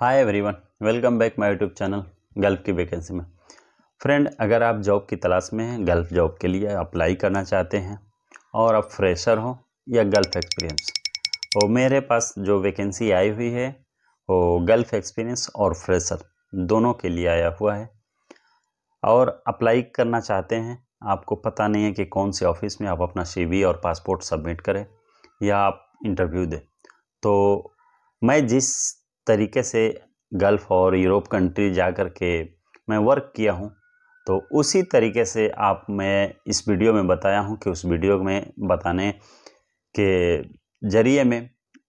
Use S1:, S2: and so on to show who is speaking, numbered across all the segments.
S1: hi everyone welcome back my YouTube channel Gulf की vacancy में friend अगर आप जॉब की तलाश में हैं गल्फ जॉब के लिए अप्लाई करना चाहते हैं और आप फ्रेशर हो या गल्फ एक्सपीरियंस वो मेरे पास जो वैकेंसी आई हुई है वो गल्फ एक्सपीरियंस और फ्रेशर दोनों के लिए आया हुआ है और अप्लाई करना चाहते हैं आपको पता नहीं है कि कौन से ऑफिस में आप अपना सी और पासपोर्ट सबमिट करें या आप इंटरव्यू दें तो मैं जिस तरीके से गल्फ़ और यूरोप कंट्री जा कर के मैं वर्क किया हूँ तो उसी तरीके से आप मैं इस वीडियो में बताया हूँ कि उस वीडियो में बताने के ज़रिए में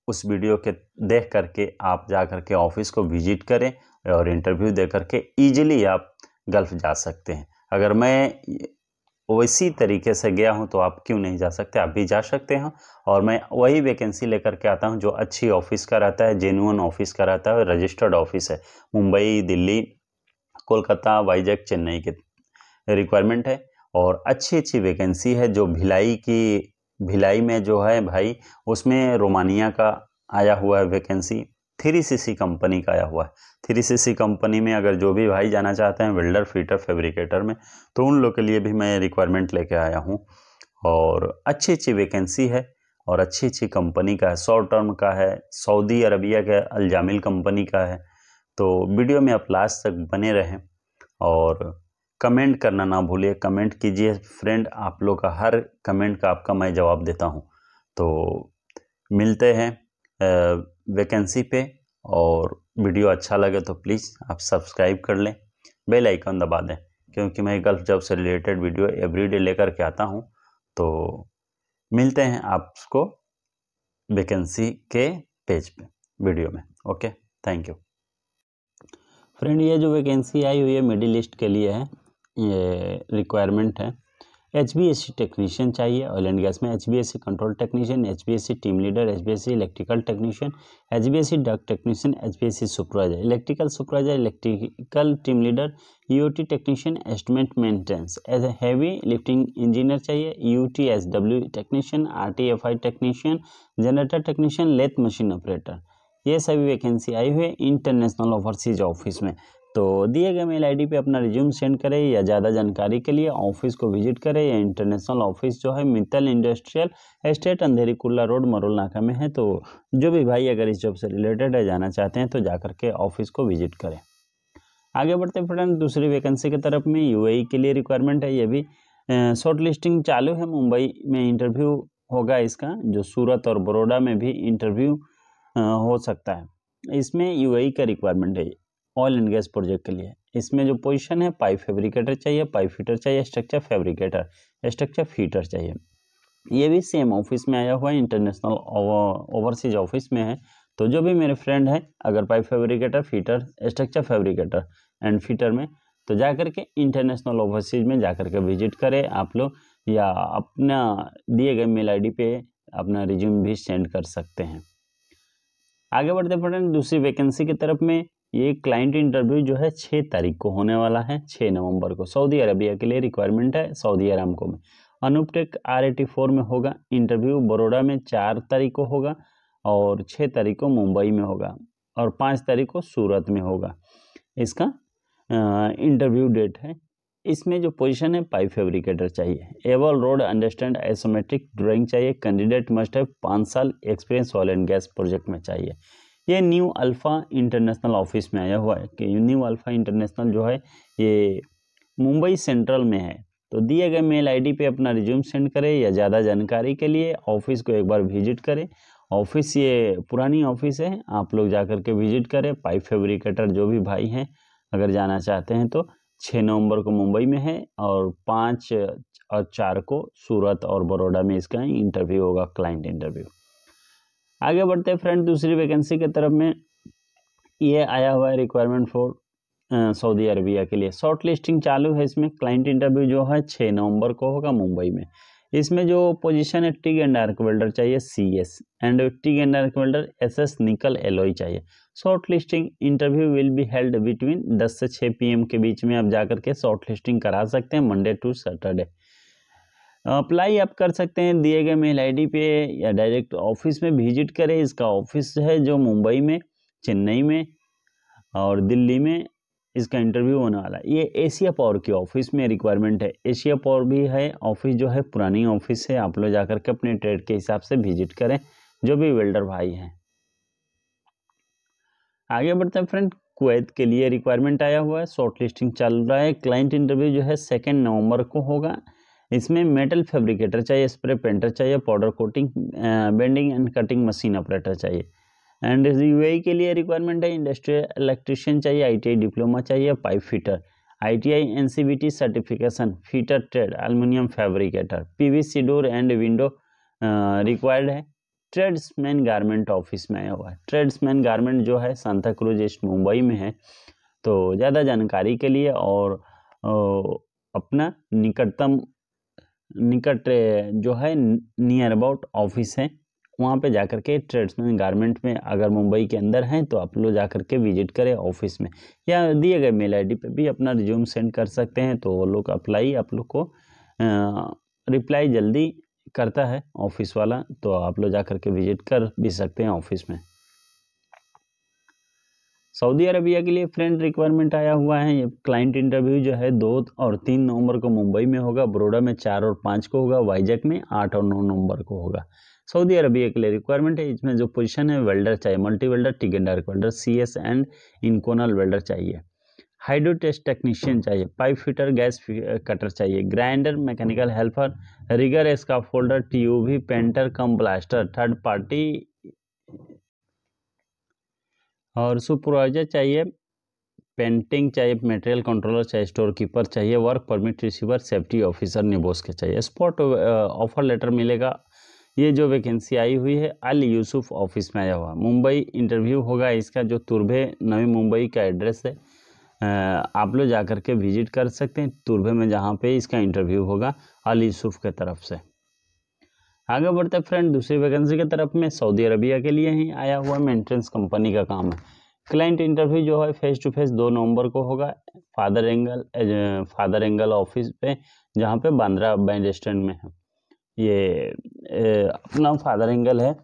S1: उस वीडियो के देख करके आप जा कर के ऑफिस को विजिट करें और इंटरव्यू दे करके ईजिली आप गल्फ़ जा सकते हैं अगर मैं वैसी तरीके से गया हूँ तो आप क्यों नहीं जा सकते आप भी जा सकते हैं और मैं वही वैकेंसी लेकर के आता हूँ जो अच्छी ऑफिस का रहता है जेन्यून ऑफिस का रहता है रजिस्टर्ड ऑफिस है मुंबई दिल्ली कोलकाता वाइजैक चेन्नई के रिक्वायरमेंट है और अच्छी अच्छी वैकेंसी है जो भिलाई की भिलाई में जो है भाई उसमें रोमानिया का आया हुआ है vacancy three C C company का आया हुआ है थ्री सी सी कंपनी में अगर जो भी भाई जाना चाहते हैं वेल्डर फीटर फेब्रिकेटर में तो उन लोग के लिए भी मैं रिक्वायरमेंट लेके आया हूँ और अच्छी अच्छी वैकेंसी है और अच्छी अच्छी कंपनी का है शॉर्ट टर्म का है सऊदी अरबिया के अलजामिल कंपनी का है तो वीडियो में आप लास्ट तक बने रहें और कमेंट करना ना भूलिए कमेंट कीजिए फ्रेंड आप लोग का हर कमेंट का आपका मैं जवाब देता हूँ तो मिलते हैं वैकेंसी पे और वीडियो अच्छा लगे तो प्लीज़ आप सब्सक्राइब कर लें बेल आइकन दबा दें क्योंकि मैं गल्फ़ जॉब से रिलेटेड वीडियो एवरीडे लेकर के आता हूँ तो मिलते हैं आपको वैकेंसी के पेज पे वीडियो में ओके थैंक यू फ्रेंड ये जो वैकेंसी आई हुई है मिडिल ईस्ट के लिए है ये रिक्वायरमेंट है H B S C technician चाहिए ऑयल एंड गैस में H B S C control technician H B S C team leader H B S C electrical technician H B S C duct technician H B S C supervisor electrical supervisor electrical team leader U T technician estimate maintenance as heavy lifting engineer चाहिए U T S W technician R T F I technician generator technician lathe machine operator ये सभी vacancy आई हुई है international overseas office में तो दिए गए mail ID पे अपना रिज्यूम सेंड करें या ज़्यादा जानकारी के लिए ऑफिस को विजिट करें या इंटरनेशनल ऑफिस जो है मित्तल इंडस्ट्रियल एस्टेट अंधेरी कुल्ला रोड मरोल नाका में है तो जो भी भाई अगर इस जॉब से रिलेटेड है जाना चाहते हैं तो जा के ऑफिस को विजिट करें आगे बढ़ते फ्रेंड दूसरी वैकेंसी की तरफ में यू के लिए रिक्वायरमेंट है ये भी शॉर्ट लिस्टिंग चालू है मुंबई में इंटरव्यू होगा इसका जो सूरत और बड़ोडा में भी इंटरव्यू हो सकता है इसमें यूएई का रिक्वायरमेंट है ऑयल एंड गैस प्रोजेक्ट के लिए इसमें जो पोजीशन है पाइप फैब्रिकेटर चाहिए पाइप फीटर चाहिए स्ट्रक्चर फैब्रिकेटर स्ट्रक्चर फीटर चाहिए ये भी सेम ऑफिस में आया हुआ है इंटरनेशनल ओवरसीज ऑफिस में है तो जो भी मेरे फ्रेंड है अगर pipe fabricator fitter structure fabricator and fitter में तो जा के इंटरनेशनल ओवरसीज में जा के विजिट करें आप लोग या अपना दिए गए मेल आई पे अपना रिज्यूम भी सेंड कर सकते हैं आगे बढ़ते फ्रेंड दूसरी वैकेंसी की तरफ में ये क्लाइंट इंटरव्यू जो है छः तारीख को होने वाला है छः नवंबर को सऊदी अरबिया के लिए रिक्वायरमेंट है सऊदी अरामको में अनुपटेक आर एटी फोर में होगा इंटरव्यू बड़ोड़ा में चार तारीख को होगा और छः तारीख को मुंबई में होगा और पाँच तारीख को सूरत में होगा इसका इंटरव्यू डेट है इसमें जो पोजीशन है पाइप फेब्रिकेटर चाहिए able read understand isometric drawing चाहिए कैंडिडेट मस्ट है पाँच साल experience oil and gas project में चाहिए ये न्यू अल्फ़ा इंटरनेशनल ऑफिस में आया हुआ है कि न्यू अल्फ़ा इंटरनेशनल जो है ये मुंबई सेंट्रल में है तो दिए गए मेल आईडी पे अपना रिज्यूम सेंड करें या ज़्यादा जानकारी के लिए ऑफिस को एक बार विजिट करें ऑफिस ये पुरानी ऑफिस है आप लोग जा कर के विजिट करें पाइप फेब्रिकेटर जो भी भाई हैं अगर जाना चाहते हैं तो छः नवंबर को मुंबई में है और पाँच और चार को सूरत और बड़ौदा में इसका इंटरव्यू होगा क्लाइंट इंटरव्यू आगे बढ़ते हैं फ्रेंड दूसरी वैकेंसी के तरफ में ये आया हुआ है रिक्वायरमेंट फॉर सऊदी अरबिया के लिए शॉर्ट लिस्टिंग चालू है इसमें क्लाइंट इंटरव्यू जो है छः नवंबर को होगा मुंबई में इसमें जो पोजीशन है टिग एंड आर्क वेल्डर चाहिए C S and TIG and arc welder S S nickel alloy चाहिए short listing interview will be held between दस से छः पी के बीच में आप जाकर के शॉर्ट लिस्टिंग करा सकते हैं मंडे टू सैटरडे अप्लाई आप कर सकते हैं दिए गए मेल आईडी पे या डायरेक्ट ऑफिस में विजिट करें इसका ऑफिस है जो मुंबई में चेन्नई में और दिल्ली में इसका इंटरव्यू होने वाला है ये एशिया पावर की ऑफिस में रिक्वायरमेंट है एशिया पावर भी है ऑफिस जो है पुरानी ऑफिस है आप लोग जाकर के अपने ट्रेड के हिसाब से विजिट करें जो भी वेल्डर भाई हैं आगे बढ़ते हैं फ्रेंड कुवैत के लिए रिक्वायरमेंट आया हुआ है शॉर्ट लिस्टिंग चल रहा है क्लाइंट इंटरव्यू जो है सेकेंड नवंबर को होगा इसमें मेटल फैब्रिकेटर चाहिए स्प्रे पेंटर चाहिए powder coating bending and cutting machine operator चाहिए एंड यू e के लिए रिक्वायरमेंट है इंडस्ट्रियल इलेक्ट्रिशियन चाहिए आई डिप्लोमा चाहिए pipe fitter I T I N C B T certification fitter trade aluminium fabricator P V C door and window required है tradesman garment office में आया हुआ है ट्रेड्समैन गारमेंट जो है सांता क्रूज ईस्ट मुंबई में है तो ज़्यादा जानकारी के लिए और अपना निकटतम निकट जो है नियर अबाउट ऑफिस है वहाँ पे जाकर के ट्रेड्समैन गारमेंट में अगर मुंबई के अंदर हैं तो आप लोग जा कर के विजिट करें ऑफिस में या दिए गए मेल आईडी पे भी अपना रिज्यूम सेंड कर सकते हैं तो वो लोग अप्लाई आप लोग को रिप्लाई जल्दी करता है ऑफिस वाला तो आप लोग जा कर के विजिट कर भी सकते हैं ऑफिस में सऊदी अरबिया के लिए फ्रेंड रिक्वायरमेंट आया हुआ है ये क्लाइंट इंटरव्यू जो है दो और तीन नवंबर को मुंबई में होगा बड़ोड़ा में चार और पाँच को होगा वाइजैक में आठ और नौ नवंबर को होगा सऊदी अरबिया के लिए रिक्वायरमेंट है इसमें जो पोजीशन है वेल्डर चाहिए multi welder tig and arc welder C S and inconel welder चाहिए हाइड्रो टेस्ट टेक्नीशियन चाहिए पाइप फिटर गैस कटर चाहिए grinder mechanical helper rigger scaffolder T painter cum blaster third party और supervisor चाहिए painting चाहिए material controller चाहिए store keeper चाहिए work permit receiver safety officer NEBOSH के चाहिए spot offer letter मिलेगा ये जो वैकेंसी आई हुई है अल यूसुफ ऑफिस में आया हुआ मुंबई इंटरव्यू होगा इसका जो तुर्भे नवी मुंबई का एड्रेस है आप लोग जा कर के विजिट कर सकते हैं तुर्भे में जहाँ पे इसका इंटरव्यू होगा अल यूसुफ के तरफ से आगे बढ़ते फ्रेंड दूसरी वैकेंसी की तरफ में सऊदी अरबिया के लिए ही आया हुआ मेंटेनेंस कंपनी का काम है क्लाइंट इंटरव्यू जो है फेस टू फेस दो नवंबर को होगा Father Angel Father Angel office पे जहाँ पे बांद्रा बैंड स्टैंड में है ये ए, eh, अपना फादर एंगल है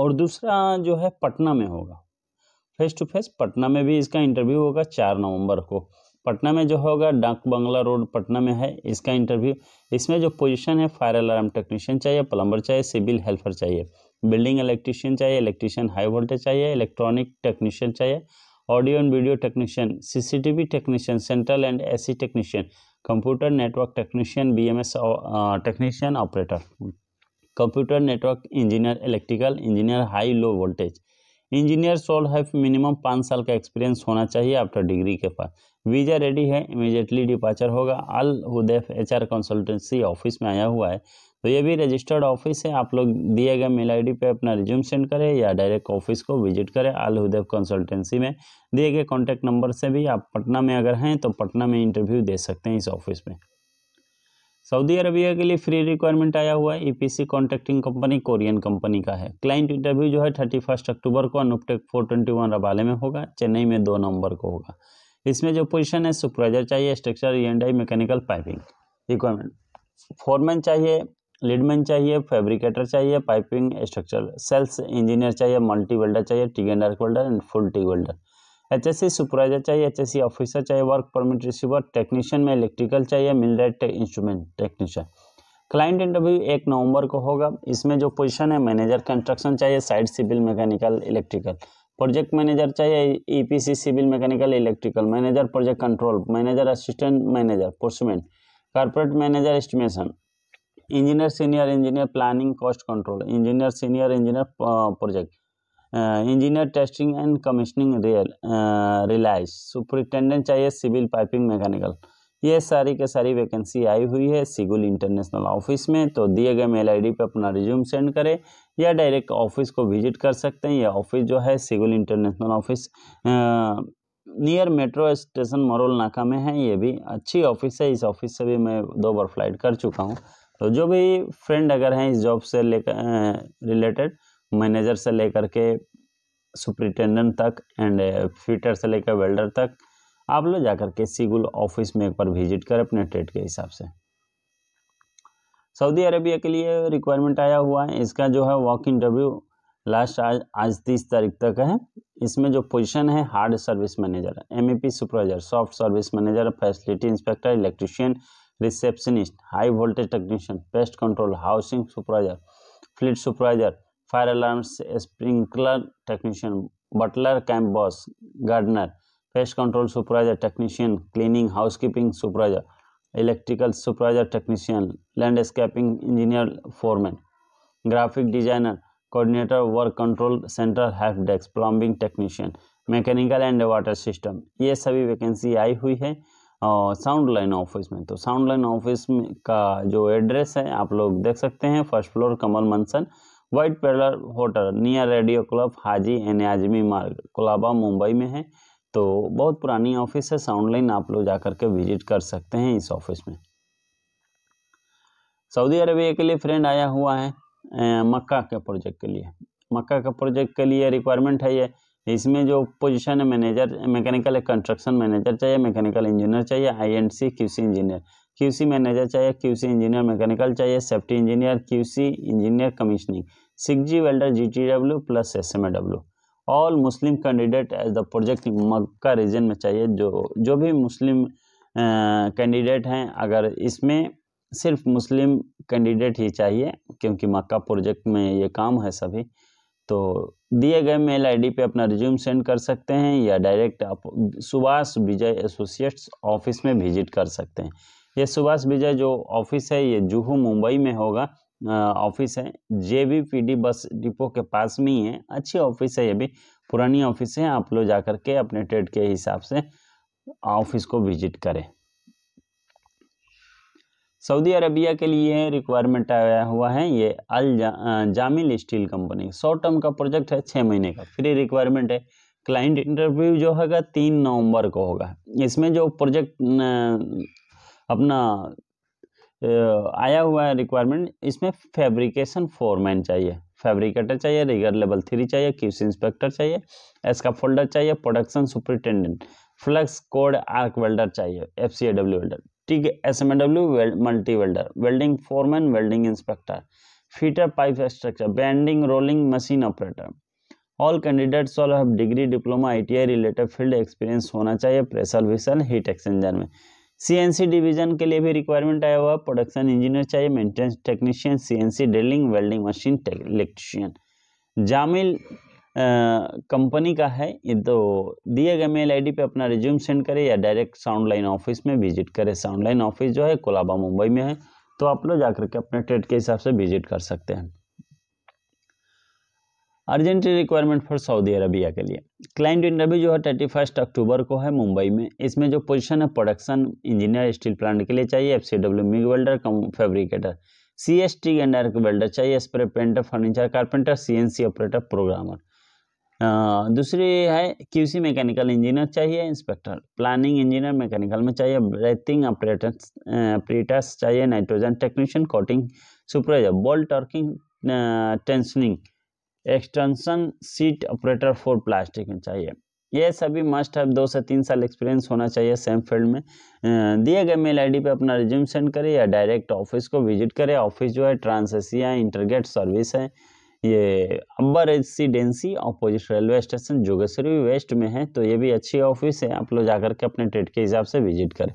S1: और दूसरा जो है पटना में होगा फेस टू फेस पटना में भी इसका इंटरव्यू होगा चार नवंबर को पटना में जो होगा डाक बंगला रोड पटना में है इसका इंटरव्यू इसमें जो पोजीशन है फायर अलार्म टेक्नीशियन चाहिए प्लम्बर चाहिए सिविल हेल्पर चाहिए बिल्डिंग इलेक्ट्रीशियन चाहिए इलेक्ट्रीशियन हाई वोल्टेज चाहिए इलेक्ट्रॉनिक टेक्नीशियन चाहिए audio and video technician CCTV technician central and AC technician computer network technician BMS technician operator computer network engineer electrical engineer high low voltage engineer should have minimum पाँच साल का experience होना चाहिए after degree के पास visa ready है immediately departure होगा Al Udaif H R consultancy office में आया हुआ है तो ये भी रजिस्टर्ड ऑफिस है आप लोग दिए गए मेल आईडी पे अपना रिज्यूम सेंड करें या डायरेक्ट ऑफिस को विजिट करें अल उदैफ कंसल्टेंसी में दिए गए कॉन्टैक्ट नंबर से भी आप पटना में अगर हैं तो पटना में इंटरव्यू दे सकते हैं इस ऑफिस में सऊदी अरबिया के लिए फ्री रिक्वायरमेंट आया हुआ है EPC contracting company Korean company का है क्लाइंट इंटरव्यू जो है थर्टी फर्स्ट अक्टूबर को Anuptech four twenty one Rabale में होगा चेन्नई में दो नवंबर को होगा इसमें जो पोजीशन है सुपरवाइजर चाहिए structure E and I mechanical piping requirement foreman चाहिए लीडमैन चाहिए फेब्रिकेटर चाहिए पाइपिंग स्ट्रक्चर सेल्स इंजीनियर चाहिए मल्टी वेल्डर चाहिए T and welder and full T welder H S supervisor चाहिए एचएससी ऑफिसर चाहिए वर्क परमिट रिसीवर टेक्नीशियन में electrical चाहिए मिल रहा टे, इंस्ट्रूमेंट टेक्नीशियन क्लाइंट इंटरव्यू एक नवंबर को होगा इसमें जो पोजीशन है मैनेजर कंस्ट्रक्शन चाहिए site civil mechanical electrical project manager चाहिए EPC civil mechanical electrical manager project control manager assistant manager procurement corporate manager estimation engineer senior engineer planning cost control engineer senior engineer project engineer testing and commissioning real reliance superintendent चाहिए civil piping mechanical ये सारी के सारी vacancy आई हुई है Seagull international office में तो दिए गए मेल आईडी पे अपना रिज्यूम सेंड करें या डायरेक्ट ऑफिस को विजिट कर सकते हैं यह ऑफिस जो है Seagull international office near metro station Marol Naka में है ये भी अच्छी ऑफिस है इस ऑफिस से भी मैं दो बार फ्लाइट कर चुका हूँ तो जो भी फ्रेंड अगर हैं इस जॉब से लेकर रिलेटेड मैनेजर से लेकर के सुप्रिटेंडेंट तक एंड फिटर से लेकर वेल्डर तक आप लोग जाकर के सीगुल ऑफिस में एक बार विजिट करें अपने ट्रेड के हिसाब से सऊदी अरेबिया के लिए रिक्वायरमेंट आया हुआ है इसका जो है वॉक इंटरव्यू लास्ट आज आज तीस तारीख तक है इसमें जो पोजीशन है hard service manager M e supervisor soft service manager facility inspector electrician receptionist high voltage technician pest control housing supervisor fleet supervisor fire alarm sprinkler technician butler camp boss gardener pest control supervisor technician cleaning keeping supervisor electrical supervisor technician landscaping engineer foreman graphic designer coordinator work control centre help desk plumbing technician mechanical and water system ये सभी vacancy आई हुई है sound line office में तो sound line office का जो address है आप लोग देख सकते हैं first floor Kamal mansion white pillar hotel near radio club Haji N Azmi Marg Colaba Mumbai में है तो बहुत पुरानी ऑफिस है साउंड लाइन आप लोग जाकर के विजिट कर सकते हैं इस ऑफिस में सऊदी अरबिया के लिए फ्रेंड आया हुआ है ए, मक्का के प्रोजेक्ट के लिए मक्का के प्रोजेक्ट के लिए रिक्वायरमेंट है ये इसमें जो पोजीशन है मैनेजर मैकेनिकल कंस्ट्रक्शन मैनेजर चाहिए मैकेनिकल इंजीनियर चाहिए I and C QC engineer QC manager चाहिए क्यूसी इंजीनियर मैकेनिकल चाहिए safety engineer QC engineer commissioning six G welder G T W plus S M A W all Muslim candidate as the project Mecca region में चाहिए जो जो भी मुस्लिम candidate हैं अगर इसमें सिर्फ मुस्लिम कैंडिडेट ही चाहिए क्योंकि मक्का प्रोजेक्ट में ये काम है सभी तो दिए गए मेल आईडी पे अपना रिज्यूम सेंड कर सकते हैं या डायरेक्ट आप सुभाष विजय एसोसिएट्स ऑफिस में विजिट कर सकते हैं ये सुभाष विजय जो ऑफिस है ये जूहू मुंबई में होगा ऑफिस है जेबीपीडी बस डिपो के पास में ही है अच्छी ऑफिस है ये भी पुरानी ऑफिस है आप लोग जाकर के अपने ट्रेड के हिसाब से ऑफिस को विजिट करें सऊदी अरबिया के लिए रिक्वायरमेंट आया हुआ है ये अल जा, Jamil steel company short term का प्रोजेक्ट है छः महीने का फ्री रिक्वायरमेंट है क्लाइंट इंटरव्यू जो होगा तीन नवंबर को होगा इसमें जो प्रोजेक्ट अपना आया हुआ है रिक्वायरमेंट इसमें फैब्रिकेशन फोरमैन चाहिए फैब्रिकेटर चाहिए रिगर लेवल थ्री चाहिए क्यूस इंस्पेक्टर चाहिए एस्का फोल्डर चाहिए production superintendent flux cored arc welder चाहिए एफ सी वेल्डर ठीक है S M A W multi welder welding foreman welding inspector fitter pipe structure bending rolling machine operator all candidates all have degree diploma I T I related field experience होना चाहिए pressure vessel heat exchanger में CNC division के लिए भी requirement आया हुआ production engineer चाहिए maintenance technician CNC drilling welding machine electrician Jamil company का है ये तो दिए गए मेल आईडी पे अपना रिज्यूम सेंड करें या डायरेक्ट साउंड लाइन ऑफिस में विजिट करें साउंड लाइन ऑफिस जो है कोलाबा मुंबई में है तो आप लोग जाकर के अपने ट्रेड के हिसाब से विजिट कर सकते हैं urgently requirement for Saudi Arabia के लिए क्लाइंट इंटरव्यू जो है थर्टी फर्स्ट अक्टूबर को है मुंबई में इसमें जो पोजीशन है प्रोडक्शन इंजीनियर स्टील प्लांट के लिए चाहिए F C W MIG welder cum fabricator C S T and welder चाहिए spray painter furniture carpenter C N C operator programmer दूसरी है सी मैकेनिकल इंजीनियर चाहिए इंस्पेक्टर प्लानिंग इंजीनियर मैकेनिकल में चाहिए breathing operators operators चाहिए nitrogen technician coating supervisor bolt torquing tensioning extension seat operator for plastic में चाहिए ये सभी मस्ट है दो से तीन साल एक्सपीरियंस होना चाहिए सेम फील्ड में अं, दिए गए मेल आईडी पे अपना रिज्यूम सेंड करें या डायरेक्ट ऑफिस को विजिट करें ऑफिस जो है ट्रांसएसिया इंटरगेट सर्विस है ये अब्बर residency opposite railway station Jogeshwari west में है तो ये भी अच्छी ऑफिस है आप लोग जाकर के अपने ट्रेड के हिसाब से विजिट करें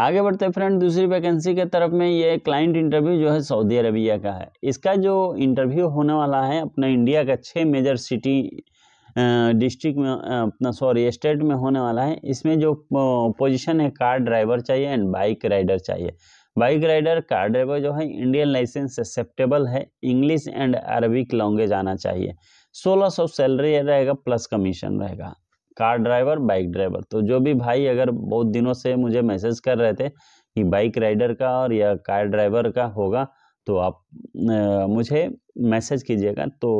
S1: आगे बढ़ते फ्रेंड दूसरी वैकेंसी के तरफ में ये क्लाइंट इंटरव्यू जो है सऊदी अरबिया का है इसका जो इंटरव्यू होने वाला है अपना इंडिया का छः मेजर सिटी डिस्ट्रिक्ट में अपना सॉरी स्टेट में होने वाला है इसमें जो पोजीशन है कार ड्राइवर चाहिए एंड बाइक राइडर चाहिए बाइक राइडर कार ड्राइवर जो है इंडियन लाइसेंस एक्सेप्टेबल है इंग्लिश एंड अरबिक लैंग्वेज आना चाहिए सोलह सौ सैलरी रहेगा प्लस कमीशन रहेगा कार ड्राइवर बाइक ड्राइवर तो जो भी भाई अगर बहुत दिनों से मुझे मैसेज कर रहे थे कि बाइक राइडर का और या कार ड्राइवर का होगा तो आप मुझे मैसेज कीजिएगा तो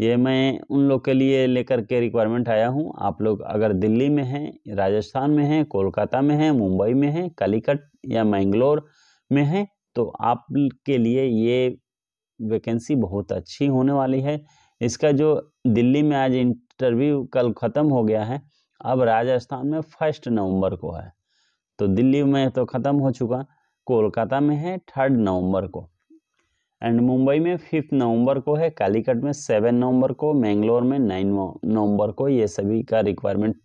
S1: ये मैं उन लोग के लिए लेकर के रिक्वायरमेंट आया हूँ आप लोग अगर दिल्ली में हैं राजस्थान में हैं कोलकाता में हैं मुंबई में हैं कालीकट या मैंगलोर में हैं तो आप के लिए ये वैकेंसी बहुत अच्छी होने वाली है इसका जो दिल्ली में आज इन इंटरव्यू कल ख़त्म हो गया है अब राजस्थान में फर्स्ट नवंबर को है तो दिल्ली में तो ख़त्म हो चुका कोलकाता में है थर्ड नवंबर को एंड मुंबई में फिफ्थ नवंबर को है कालीकट में सेवन नवंबर को मैंगलोर में नाइन नवंबर को ये सभी का रिक्वायरमेंट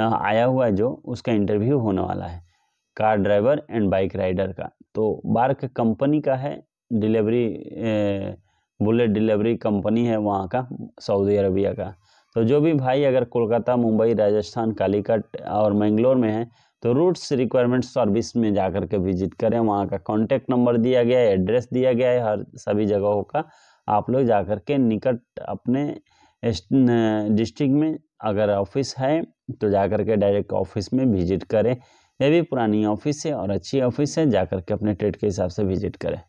S1: आया हुआ है जो उसका इंटरव्यू होने वाला है car driver and bike rider का तो बार्क कंपनी का है डिलीवरी बुलेट डिलीवरी कंपनी है वहाँ का सऊदी अरबिया का तो जो भी भाई अगर कोलकाता मुंबई राजस्थान कालीकट और मैंगलोर में है तो रूट्स रिक्वायरमेंट सर्विस में जा कर के विजिट करें वहाँ का कॉन्टैक्ट नंबर दिया गया है एड्रेस दिया गया है हर सभी जगहों का आप लोग जा कर के निकट अपने डिस्ट्रिक्ट में अगर ऑफिस है तो जा कर के डायरेक्ट ऑफिस में विजिट करें यह भी पुरानी ऑफिस है और अच्छी ऑफिस है जा कर के अपने ट्रेड के हिसाब से विजिट करें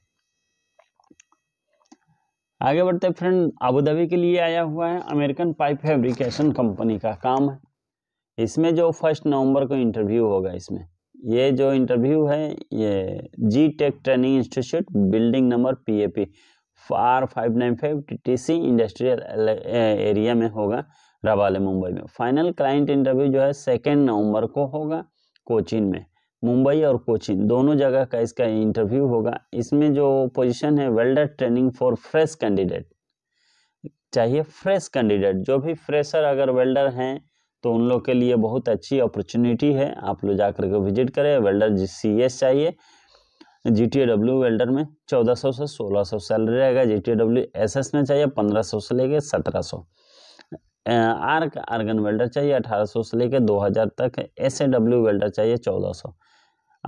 S1: आगे बढ़ते फ्रेंड अबूधाबी के लिए आया हुआ है अमेरिकन पाइप फैब्रिकेशन कंपनी का काम है इसमें जो फर्स्ट नवंबर को इंटरव्यू होगा इसमें ये जो इंटरव्यू है ये G tech training institute building number P A P R five nine five T C industrial area में होगा रवाले मुंबई में फाइनल क्लाइंट इंटरव्यू जो है सेकेंड नवम्बर को होगा कोचिन में मुंबई और कोचिन दोनों जगह का इसका इंटरव्यू होगा इसमें जो पोजीशन है welder training for fresh candidate चाहिए फ्रेश कैंडिडेट जो भी फ्रेशर अगर वेल्डर हैं तो उन लोग के लिए बहुत अच्छी अपॉर्चुनिटी है आप लोग जाकर के विजिट करें वेल्डर जी सी एस चाहिए जी टी डब्ल्यू वेल्डर में चौदह सौ से सोलह सौ सैलरी रहेगा G T W S S में चाहिए पंद्रह सौ से लेके सत्रह सौ आर्क आर्गन वेल्डर चाहिए अठारह सौ से लेके दो हज़ार तक एस ए डब्ल्यू वेल्डर चाहिए चौदह सौ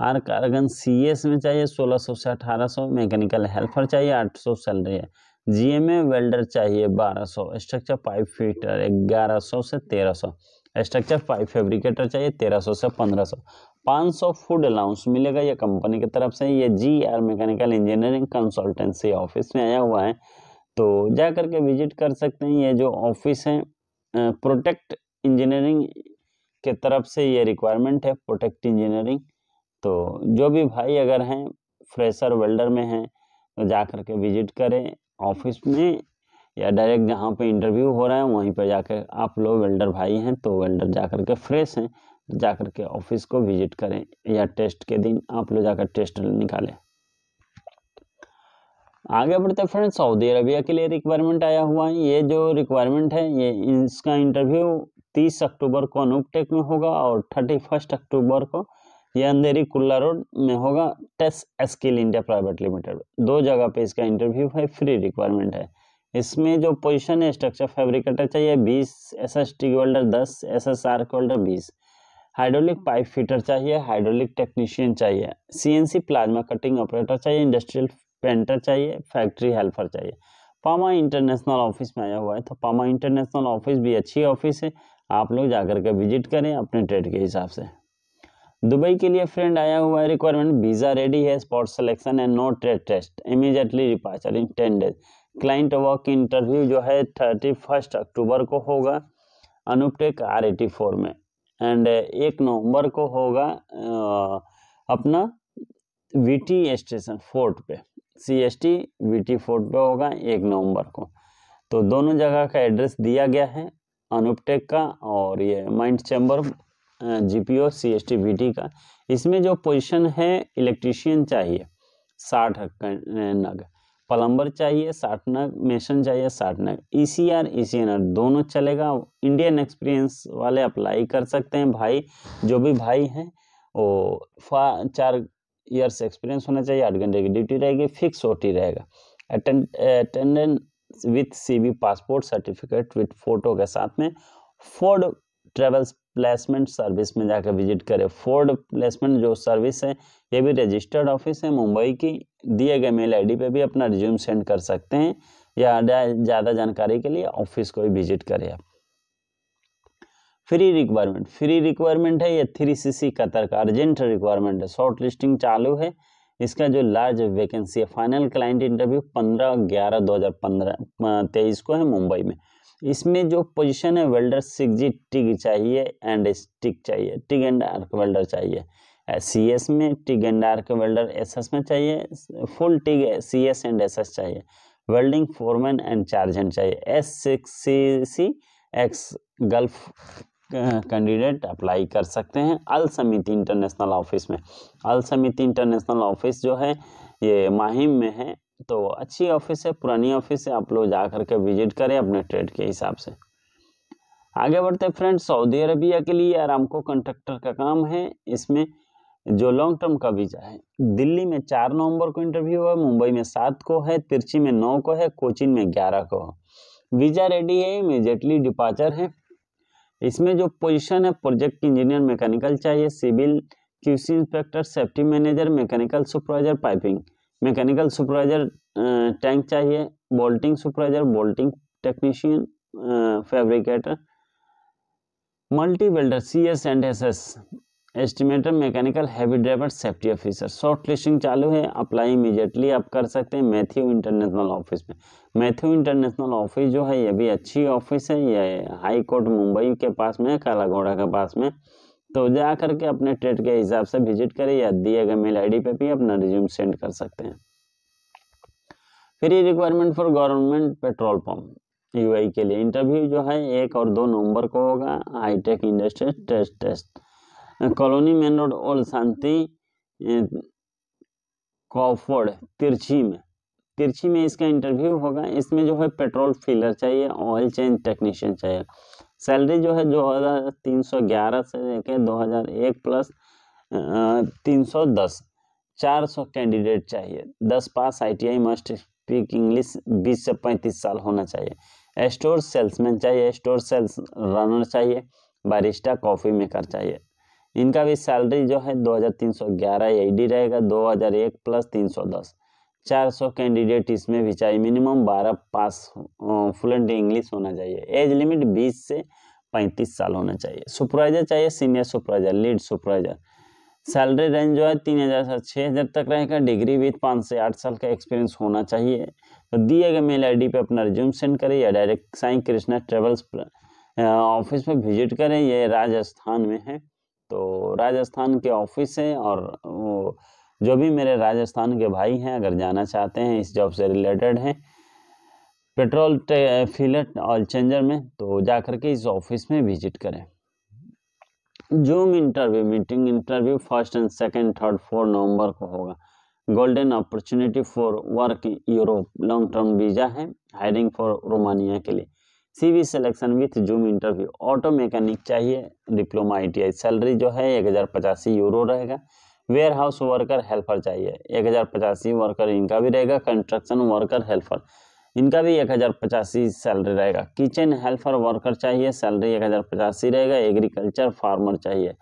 S1: आर कार्गन सी एस में चाहिए सोलह सौ से अठारह सौ मैकेनिकल हेल्पर चाहिए आठ सौ सैलरी है जी एम ए वेल्डर चाहिए बारह सौ स्ट्रक्चर पाइप फिटर ग्यारह सौ से तेरह सौ स्ट्रक्चर पाइप फेब्रिकेटर चाहिए तेरह सौ से पंद्रह सौ पाँच सौ फूड अलाउंस मिलेगा ये कंपनी की तरफ से ये G R mechanical engineering consultancy office में आया हुआ है तो जा करके विजिट कर सकते हैं ये जो ऑफिस है प्रोटेक्ट इंजीनियरिंग के तरफ से ये रिक्वायरमेंट है प्रोटेक्ट इंजीनियरिंग तो जो भी भाई अगर हैं फ्रेशर वेल्डर में हैं तो जा कर के विजिट करें ऑफिस में या डायरेक्ट जहाँ पे इंटरव्यू हो रहा है वहीं पर जाकर आप लोग वेल्डर भाई हैं तो वेल्डर जा कर के फ्रेश हैं तो जा कर के ऑफिस को विजिट करें या टेस्ट के दिन आप लोग जाकर टेस्ट निकालें आगे बढ़ते फ्रेंड्स सऊदी अरबिया के लिए रिक्वायरमेंट आया हुआ है ये जो रिक्वायरमेंट है ये इसका इंटरव्यू तीस अक्टूबर को अनूपटेक में होगा और थर्टी फर्स्ट अक्टूबर को यह अंधेरी कुल्ला रोड में होगा टेस एस्किल इंडिया प्राइवेट लिमिटेड दो जगह पे इसका इंटरव्यू है फ्री रिक्वायरमेंट है इसमें जो पोजीशन है स्ट्रक्चर फैब्रिकेटर चाहिए बीस एस एस टी वेल्डर दस एस एस आर वेल्डर बीस हाइड्रोलिक पाइप फिटर चाहिए हाइड्रोलिक टेक्नीशियन चाहिए सी प्लाज्मा कटिंग ऑपरेटर चाहिए इंडस्ट्रियल पेंटर चाहिए फैक्ट्री हेल्पर चाहिए पामा इंटरनेशनल ऑफिस में आया हुआ है तो पामा इंटरनेशनल ऑफिस भी अच्छी ऑफिस है आप लोग जाकर के विजिट करें अपने ट्रेड के हिसाब से दुबई के लिए फ्रेंड आया हुआ है रिक्वायरमेंट वीज़ा रेडी है spot selection and no trade test immediately departure in ten days client work interview जो है थर्टी फर्स्ट अक्टूबर को होगा अनुपटेक आर एटी फोर में एंड uh, एक नवंबर को होगा uh, अपना वीटी स्टेशन फोर्ट पे C S T VT Fort पे होगा एक नवंबर को तो दोनों जगह का एड्रेस दिया गया है अनुपटेक का और ये mind chamber GPO CST BT का इसमें जो पोजीशन है इलेक्ट्रीशियन चाहिए साठ नग प्लम्बर चाहिए साठ नग मेसन चाहिए साठ नग E C R E C N R दोनों चलेगा इंडियन एक्सपीरियंस वाले अप्लाई कर सकते हैं भाई जो भी भाई हैं वो चार ईयर्स एक्सपीरियंस होना चाहिए आठ घंटे की ड्यूटी रहेगी फिक्स ओटी रहेगा attendance with C B passport certificate with photo के साथ में फोर्ड ट्रेवल्स प्लेसमेंट सर्विस में जाकर विजिट करें फोर्ड प्लेसमेंट जो सर्विस है ये भी रजिस्टर्ड ऑफिस है मुंबई की दिए गए मेल आईडी पे भी अपना रिज्यूम सेंड कर सकते हैं या ज़्यादा जानकारी के लिए ऑफिस को ही विजिट करें आप फ्री रिक्वायरमेंट फ्री रिक्वायरमेंट है ये थ्री सी सी कतर का अर्जेंट रिक्वायरमेंट है शॉर्ट लिस्टिंग चालू है इसका जो लार्ज वैकेंसी है फाइनल क्लाइंट इंटरव्यू पंद्रह ग्यारह दो हज़ार पंद्रह तेईस को है मुंबई में इसमें जो पोजीशन है वेल्डर सिक्स जी टिग चाहिए एंड स्टिक चाहिए टिग एंड आर्क वेल्डर चाहिए सी एस में TIG and arc welder S S में चाहिए full TIG C S and S S चाहिए welding foreman and chargehand चाहिए S six C C ex Gulf candidate apply कर सकते हैं अल समिति इंटरनेशनल ऑफिस में अल समिति इंटरनेशनल ऑफिस जो है ये माहिम में है तो अच्छी ऑफिस है पुरानी ऑफिस है आप लोग जा करके विजिट करें अपने ट्रेड के हिसाब से आगे बढ़ते फ्रेंड सऊदी अरबिया के लिए आरामको कंट्रेक्टर का काम है इसमें जो लॉन्ग टर्म का वीजा है दिल्ली में चार नवंबर को इंटरव्यू है मुंबई में सात को है तिरछी में नौ को है कोचिन में ग्यारह को है वीजा रेडी है इमिजिएटली डिपार्चर है इसमें जो पोजीशन है प्रोजेक्ट इंजीनियर मैकेनिकल चाहिए civil QC inspector safety manager mechanical supervisor piping mechanical supervisor tank चाहिए bolting supervisor bolting technician fabricator multi welder C S and S S estimator mechanical heavy driver safety officer short listing चालू है apply immediately आप कर सकते हैं Matthew International office में Matthew International office जो है ये भी अच्छी ऑफिस है ये हाई कोर्ट मुंबई के पास में कालाघोड़ा के पास में तो जा करके अपने ट्रेड के हिसाब से विजिट करें या दिए गए मेल आईडी पे भी अपना रिज्यूम सेंड कर सकते हैं फिर ये requirement for government petrol U UI के लिए इंटरव्यू जो है एक और दो नवंबर को होगा hitech industry test test colony main road ओल शांति कॉफर्ड तिरछी में तिरछी में इसका इंटरव्यू होगा इसमें जो है पेट्रोल फिलर चाहिए ऑयल चेंज टेक्नीशियन चाहिए सैलरी जो है दो हज़ार तीन सौ ग्यारह से लेकर दो हज़ार एक प्लस तीन सौ दस चार सौ कैंडिडेट चाहिए दस पास आईटीआई मस्ट स्पीक इंग्लिश बीस से पैंतीस साल होना चाहिए स्टोर सेल्समैन चाहिए स्टोर सेल्स रनर चाहिए बारिस्टा कॉफ़ी मेकर चाहिए इनका भी सैलरी जो है दो हज़ार तीन सौ ग्यारह ए डी रहेगा दो हज़ार एक प्लस तीन सौ दस 400 कैंडिडेट इसमें भी चाहिए मिनिमम 12 पास फ्लुएंट इंग्लिश होना चाहिए एज लिमिट 20 से 35 साल होना चाहिए सुपरवाइजर चाहिए senior supervisor lead supervisor salary range जो है तीन हज़ार से छः हज़ार तक रहेगा डिग्री विथ पाँच से आठ साल का एक्सपीरियंस होना चाहिए तो दिए गए मेल आईडी पे अपना रिज्यूम सेंड करें या direct Sai Krishna travels office में विजिट करें ये राजस्थान में है तो राजस्थान के ऑफिस है और वो जो भी मेरे राजस्थान के भाई हैं अगर जाना चाहते हैं इस जॉब से रिलेटेड हैं पेट्रोल फिलेट ऑयल चेंजर में तो जाकर के इस ऑफिस में विजिट करें Zoom interview meeting interview first and second third four November को होगा golden opportunity for work Europe long term visa है हायरिंग फॉर रोमानिया के लिए CV selection with Zoom interview auto mechanic चाहिए डिप्लोमा आईटीआई सैलरी जो है एक हज़ार पचासी यूरो रहेगा वेयर हाउस वर्कर हेल्पर चाहिए एक हज़ार पचासी वर्कर इनका भी रहेगा कंस्ट्रक्शन वर्कर हेल्पर इनका भी एक हज़ार पचासी सैलरी रहेगा किचन हेल्पर वर्कर चाहिए सैलरी एक हज़ार पचासी रहेगा एग्रीकल्चर फार्मर चाहिए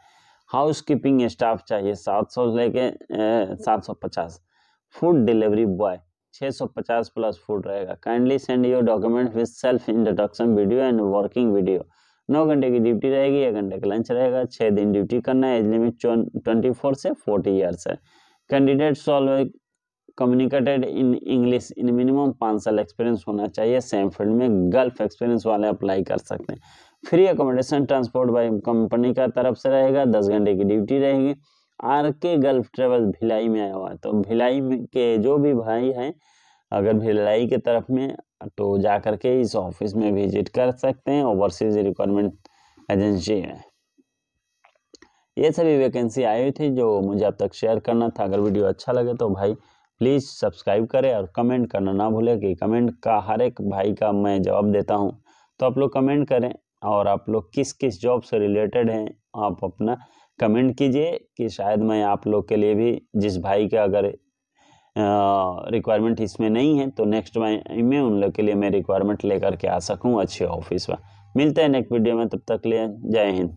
S1: हाउस कीपिंग स्टाफ चाहिए सात सौ लेके सात सौ पचास फूड डिलीवरी बॉय छः सौ पचास प्लस फूड रहेगा kindly send your document with self introduction video and working video नौ घंटे की ड्यूटी रहेगी एक घंटे का लंच रहेगा छः दिन ड्यूटी करना है एज लिमिट ट्वेंटी फोर से फोर्टी ईयर्स है candidate solve communicated in English in minimum पाँच साल एक्सपीरियंस होना चाहिए सेम फील्ड में गल्फ एक्सपीरियंस वाले अप्लाई कर सकते हैं free accommodation transport by company का तरफ से रहेगा दस घंटे की ड्यूटी रहेगी आर के गल्फ ट्रेवल भिलाई में आया हुआ है तो भिलाई के जो भी भाई हैं अगर भिलाई के तरफ में तो जा कर के इस ऑफिस में विजिट कर सकते हैं ओवरसीज रिक्वायरमेंट एजेंसी है ये सभी वैकेंसी आई हुई थी जो मुझे अब तक शेयर करना था अगर वीडियो अच्छा लगे तो भाई प्लीज़ सब्सक्राइब करें और कमेंट करना ना भूलें कि कमेंट का हर एक भाई का मैं जवाब देता हूँ तो आप लोग कमेंट करें और आप लोग किस किस जॉब से रिलेटेड हैं आप अपना कमेंट कीजिए कि शायद मैं आप लोग के लिए भी जिस भाई का अगर रिक्वायरमेंट इसमें नहीं है तो नेक्स्ट में उन लोग के लिए मैं रिक्वायरमेंट लेकर के आ सकूँ अच्छे ऑफिस में मिलते हैं नेक्स्ट वीडियो में तब तक ले जय हिंद